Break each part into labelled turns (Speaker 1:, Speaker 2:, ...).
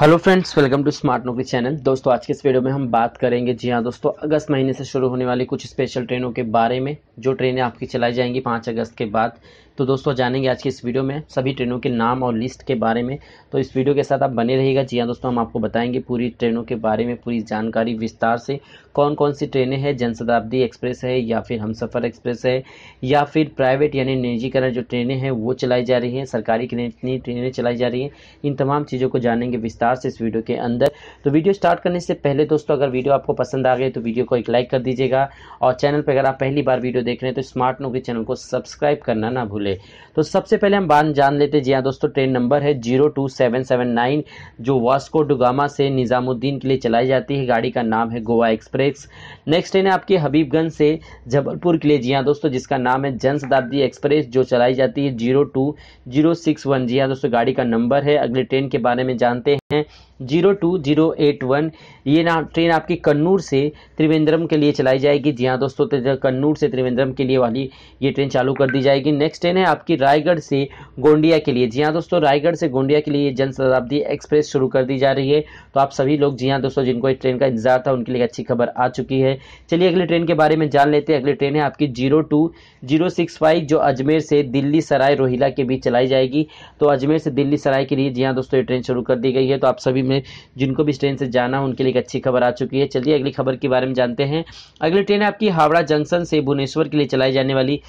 Speaker 1: hello friends welcome to smart Naukri channel दोस्तों आज के इस वीडियो में हम बात करेंगे जी हाँ दोस्तों अगस्त महीने से शुरू होने वाली कुछ स्पेशल ट्रेनों के बारे में जो ट्रेनें आपकी चलाई जाएंगी पाँच अगस्त के बाद तो दोस्तों जानेंगे आज की इस वीडियो में सभी ट्रेनों के नाम और लिस्ट के बारे में तो इस वीडियो के साथ आप बने रहिएगा जी हाँ दोस्तों हम आपको बताएंगे पूरी ट्रेनों के बारे में पूरी जानकारी विस्तार से कौन कौन सी ट्रेनें हैं जनशताब्दी एक्सप्रेस है या फिर हमसफ़र एक्सप्रेस है या फिर प्राइवेट यानी निजीकरण जो ट्रेनें हैं वो चलाई जा रही हैं सरकारी कितनी ट्रेनें चलाई जा रही हैं इन तमाम चीज़ों को जानेंगे विस्तार से इस वीडियो के अंदर तो वीडियो स्टार्ट करने से पहले दोस्तों अगर वीडियो आपको पसंद आ गई तो वीडियो को एक लाइक कर दीजिएगा और चैनल पर अगर आप पहली बार वीडियो देख रहे हैं तो स्मार्ट नो के चैनल को सब्सक्राइब करना ना भूलें मुकाबले तो सबसे पहले हम बात जान लेते जी हाँ दोस्तों ट्रेन नंबर है zero two seven seven nine जो वास्को डुगामा से निज़ामुद्दीन के लिए चलाई जाती है गाड़ी का नाम है गोवा एक्सप्रेस नेक्स्ट ट्रेन है आपकी हबीबगंज से जबलपुर के लिए जी हाँ दोस्तों जिसका नाम है जन शताब्दी एक्सप्रेस जो चलाई जाती है zero two zero six one जी हाँ दोस्तों गाड़ी का नंबर है अगले ट्रेन के बारे में जानते हैं zero two zero eight one ये ना ट्रेन आपकी कन्नूर से त्रिवेंद्रम के लिए चलाई जाएगी जी हाँ दोस्तों कन्नूर से त्रिवेंद्रम के लिए वाली ये ट्रेन चालू कर दी जाएगी नेक्स्ट ट्रेन है आपकी रायगढ़ से गोंडिया के लिए जी हाँ दोस्तों रायगढ़ से गोंडिया के लिए जन शताब्दी एक्सप्रेस शुरू कर दी जा रही है तो आप सभी लोग जी हाँ दोस्तों जिनको इस ट्रेन का इंतजार था उनके लिए अच्छी खबर आ चुकी है चलिए अगली ट्रेन के बारे में जान लेते हैं अगली ट्रेन है आपकी zero two zero six five जो अजमेर से दिल्ली सराय रोहिला के बीच चलाई जाएगी तो अजमेर से दिल्ली सराय के लिए जी हाँ दोस्तों ये ट्रेन शुरू कर दी गई है तो आप सभी में जिनको भी ट्रेन से जाना उनके लिए एक अच्छी खबर आ चुकी है चलिए अगली खबर के बारे में जानते हैं अगली ट्रेन है आपकी हावड़ा जंक्शन से भुवनेश्वर के लिए चलाई जाने वाली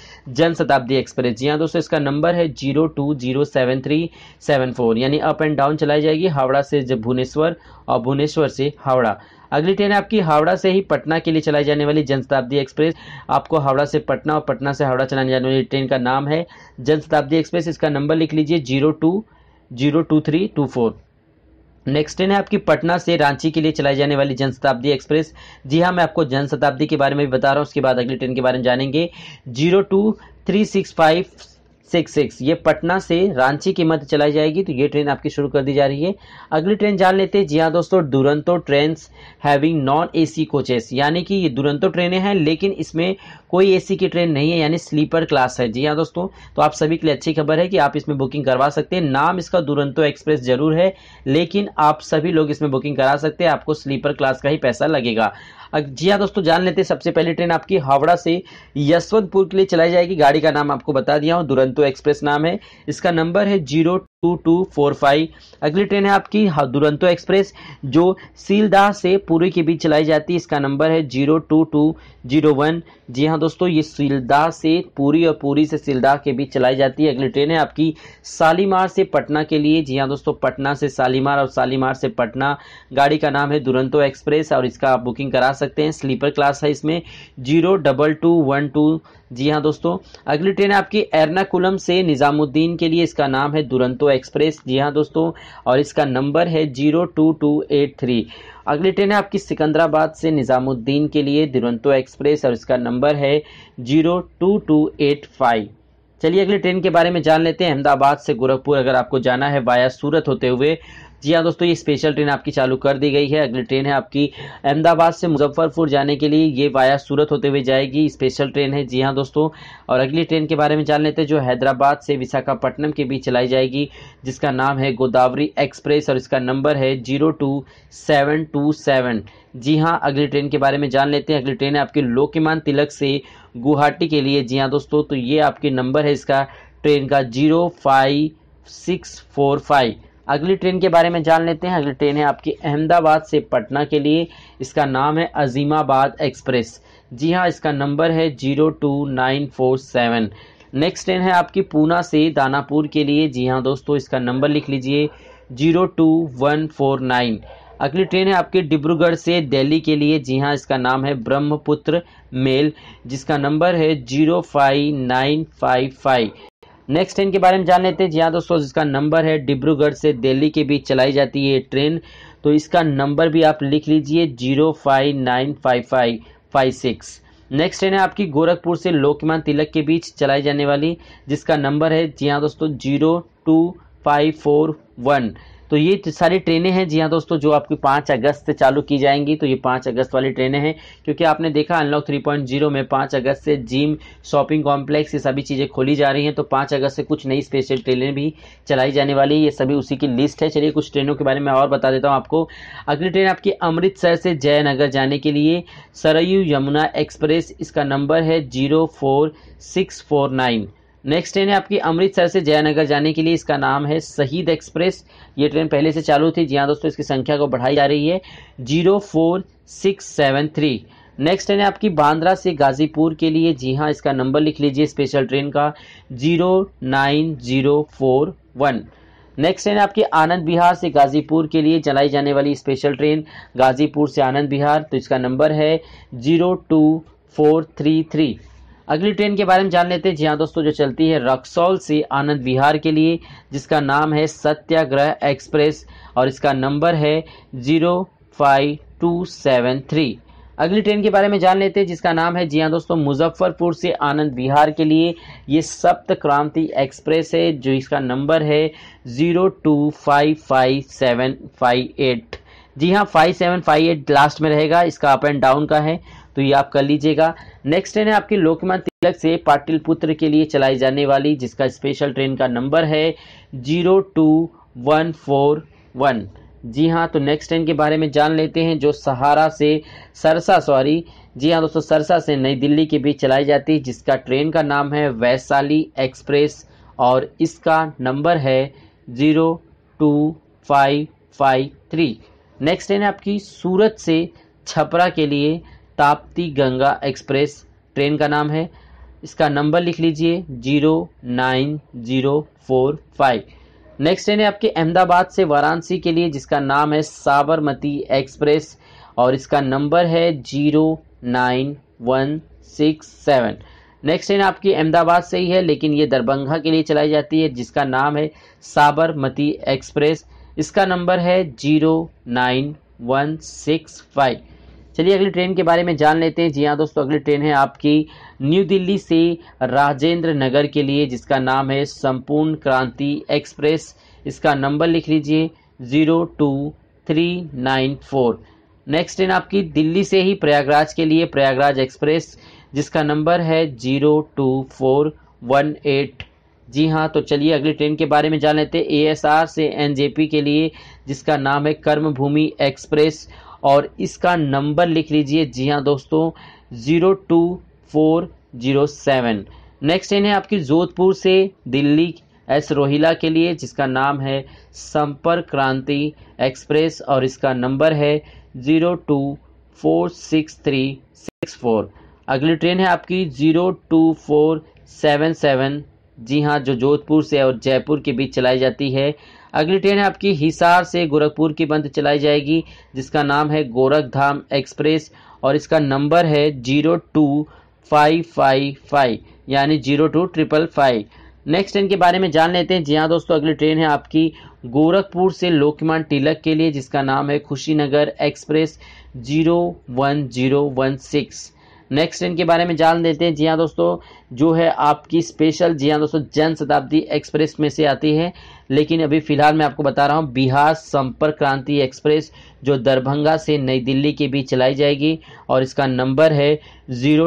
Speaker 1: जनशताब्दी एक्सप्रेस जी हाँ दोस्तों इसका नंबर है zero two zero seven three seven four यानी अप एंड डाउन चलाई जाएगी हावड़ा से जब भुवनेश्वर और भुवनेश्वर से हावड़ा अगली ट्रेन है आपकी हावड़ा से ही पटना के लिए चलाई जाने वाली जनशताब्दी एक्सप्रेस आपको हावड़ा से पटना और पटना से हावड़ा चलाने जाने वाली ट्रेन का नाम है जनशताब्दी एक्सप्रेस इसका नंबर लिख लीजिए zero two zero two three two four next train है आपकी पटना से रांची के लिए चलाई जाने वाली जनशताब्दी एक्सप्रेस जी हाँ मैं आपको जनशताब्दी के बारे में भी बता रहा हूँ उसके बाद अगली ट्रेन के बारे में जानेंगे zero two three six five six six ये पटना से रांची के मध्य चलाई जाएगी तो ये ट्रेन आपकी शुरू कर दी जा रही है अगली ट्रेन जान लेते हैं जी हाँ दोस्तों Duronto train having non AC coaches यानी कि ये दुरंतो ट्रेनें हैं लेकिन इसमें कोई एसी की ट्रेन नहीं है यानी स्लीपर क्लास है जी हाँ दोस्तों तो आप सभी के लिए अच्छी खबर है कि आप इसमें बुकिंग करवा सकते हैं नाम इसका दुरंतो एक्सप्रेस जरूर है लेकिन आप सभी लोग इसमें बुकिंग करा सकते हैं आपको स्लीपर क्लास का ही पैसा लगेगा जी हाँ दोस्तों जान लेते हैं सबसे पहले ट्रेन आपकी हावड़ा से यशवंतपुर के लिए चलाई जाएगी गाड़ी का नाम आपको बता दिया हूँ दुरंतो एक्सप्रेस नाम है इसका नंबर है zero two two four five अगली ट्रेन है आपकी दुरंतो एक्सप्रेस जो सीलदाह से पूरी के बीच चलाई जाती है इसका नंबर है zero two two zero one जी हाँ दोस्तों ये सीलदाह से पूरी और पूरी से सीलदाह के बीच चलाई जाती है अगली ट्रेन है आपकी सालीमार से पटना के लिए जी हाँ दोस्तों पटना से सालीमार और सालीमार से पटना गाड़ी का नाम है दुरंतो एक्सप्रेस और इसका आप बुकिंग करा सकते हैं स्लीपर क्लास है इसमें zero double two one two जी हाँ दोस्तों अगली ट्रेन है आपकी एर्नाकुलम से निज़ामुद्दीन के लिए इसका नाम है दुरंतो एक्सप्रेस जी हाँ दोस्तों और इसका नंबर है zero two two eight three अगली ट्रेन है आपकी सिकंदराबाद से निज़ामुद्दीन के लिए दुरंतो एक्सप्रेस और इसका नंबर है zero two two eight five चलिए अगली ट्रेन के बारे में जान लेते हैं अहमदाबाद से गोरखपुर अगर आपको जाना है वाया सूरत होते हुए जी हाँ दोस्तों ये स्पेशल ट्रेन आपकी चालू कर दी गई है अगली ट्रेन है आपकी अहमदाबाद से मुजफ्फरपुर जाने के लिए ये वाया सूरत होते हुए जाएगी स्पेशल ट्रेन है जी हाँ दोस्तों और अगली ट्रेन के बारे में जान लेते हैं जो हैदराबाद से विशाखापट्टनम के बीच चलाई जाएगी जिसका नाम है गोदावरी एक्सप्रेस और इसका नंबर है zero two seven two seven जी हाँ अगली ट्रेन के बारे में जान लेते हैं अगली ट्रेन है आपकी लोकमान तिलक से गुवाहाटी के लिए जी हाँ दोस्तों तो ये आपके नंबर है इसका ट्रेन का zero five six four five अगली ट्रेन के बारे में जान लेते हैं अगली ट्रेन है आपकी अहमदाबाद से पटना के लिए इसका नाम है अजीमाबाद एक्सप्रेस जी हाँ इसका नंबर है zero two nine four seven next train है आपकी पूना से दानापुर के लिए जी हाँ दोस्तों इसका नंबर लिख लीजिए zero two one four nine अगली ट्रेन है आपकी डिब्रूगढ़ से दिल्ली के लिए जी हाँ इसका नाम है ब्रह्मपुत्र मेल जिसका नंबर है zero five nine five five next train के बारे में जान लेते हैं जी हाँ दोस्तों जिसका नंबर है डिब्रूगढ़ से दिल्ली के बीच चलाई जाती है ट्रेन तो इसका नंबर भी आप लिख लीजिए zero five nine five five five six next train है आपकी गोरखपुर से लोकमान तिलक के बीच चलाई जाने वाली जिसका नंबर है जी हाँ दोस्तों zero two five four one तो ये सारी ट्रेनें हैं जी हाँ दोस्तों जो आपकी पाँच अगस्त से चालू की जाएंगी तो ये पाँच अगस्त वाली ट्रेनें हैं क्योंकि आपने देखा अनलॉक थ्री पॉइंट जीरो में पाँच अगस्त से जिम शॉपिंग कॉम्प्लेक्स ये सभी चीज़ें खोली जा रही हैं तो पाँच अगस्त से कुछ नई स्पेशल ट्रेनें भी चलाई जाने वाली ये सभी उसी की लिस्ट है चलिए कुछ ट्रेनों के बारे में और बता देता हूँ आपको अगली ट्रेन आपकी अमृतसर से जयनगर जाने के लिए सरयू यमुना एक्सप्रेस इसका नंबर है zero four six four nine next train है आपकी अमृतसर से जयनगर जाने के लिए इसका नाम है शहीद एक्सप्रेस ये ट्रेन पहले से चालू थी जी हाँ दोस्तों इसकी संख्या को बढ़ाई जा रही है zero four six seven three next train है आपकी बांद्रा से गाजीपुर के लिए जी हाँ इसका नंबर लिख लीजिए स्पेशल ट्रेन का zero nine zero four one next train आपकी आनंद बिहार से गाजीपुर के लिए चलाई जाने वाली स्पेशल ट्रेन गाजीपुर से आनंद बिहार तो इसका नंबर है zero two four three three अगली ट्रेन के बारे में जान लेते हैं जी हाँ दोस्तों जो चलती है रक्सौल से आनंद विहार के लिए जिसका नाम है सत्याग्रह एक्सप्रेस और इसका नंबर है zero five two seven three अगली ट्रेन के बारे में जान लेते हैं जिसका नाम है जी हाँ दोस्तों मुजफ्फरपुर से आनंद विहार के लिए ये सप्त क्रांति एक्सप्रेस है जो इसका नंबर है zero two five five seven five eight जी हाँ five seven five eight last में रहेगा इसका अप एंड डाउन का है तो ये आप कर लीजिएगा नेक्स्ट ट्रेन है आपकी लोकमान तिलक से पाटिल पुत्र के लिए चलाई जाने वाली जिसका स्पेशल ट्रेन का नंबर है zero two one four one जी हाँ तो नेक्स्ट ट्रेन के बारे में जान लेते हैं जो सहारा से सरसा सॉरी जी हाँ दोस्तों सरसा से नई दिल्ली के बीच चलाई जाती है जिसका ट्रेन का नाम है वैशाली एक्सप्रेस और इसका नंबर है zero two five five three next train है आपकी सूरत से छपरा के लिए ताप्ती गंगा एक्सप्रेस ट्रेन का नाम है इसका नंबर लिख लीजिए zero nine zero four five next train है आपके अहमदाबाद से वाराणसी के लिए जिसका नाम है साबरमती एक्सप्रेस और इसका नंबर है zero nine one six seven next train आपकी अहमदाबाद से ही है लेकिन ये दरभंगा के लिए चलाई जाती है जिसका नाम है साबरमती एक्सप्रेस इसका नंबर है zero nine one six five चलिए अगली ट्रेन के बारे में जान लेते हैं जी हाँ दोस्तों अगली ट्रेन है आपकी न्यू दिल्ली से राजेंद्र नगर के लिए जिसका नाम है संपूर्ण क्रांति एक्सप्रेस इसका नंबर लिख लीजिए zero two three nine four next train आपकी दिल्ली से ही प्रयागराज के लिए प्रयागराज एक्सप्रेस जिसका नंबर है zero two four one eight जी हाँ तो चलिए अगली ट्रेन के बारे में जान लेते हैं एएसआर से एनजेपी के लिए जिसका नाम है कर्मभूमि एक्सप्रेस और इसका नंबर लिख लीजिए जी हाँ दोस्तों zero two four zero seven next train है आपकी जोधपुर से दिल्ली एस रोहिला के लिए जिसका नाम है संपर्क क्रांति एक्सप्रेस और इसका नंबर है zero two four six three six four अगली ट्रेन है आपकी zero two four seven seven जी हाँ जो जोधपुर से और जयपुर के बीच चलाई जाती है अगली ट्रेन है आपकी हिसार से गोरखपुर की बंद चलाई जाएगी जिसका नाम है गोरखधाम एक्सप्रेस और इसका नंबर है zero two five five five यानी zero two triple five next train के बारे में जान लेते हैं जी हाँ दोस्तों अगली ट्रेन है आपकी गोरखपुर से लोकमान तिलक के लिए जिसका नाम है Kushinagar express zero one zero one six next train के बारे में जान लेते हैं जी हाँ दोस्तों जो है आपकी स्पेशल जी हाँ दोस्तों जन शताब्दी एक्सप्रेस में से आती है लेकिन अभी फिलहाल मैं आपको बता रहा हूँ बिहार संपर्क क्रांति एक्सप्रेस जो दरभंगा से नई दिल्ली के बीच चलाई जाएगी और इसका नंबर है ज़ीरो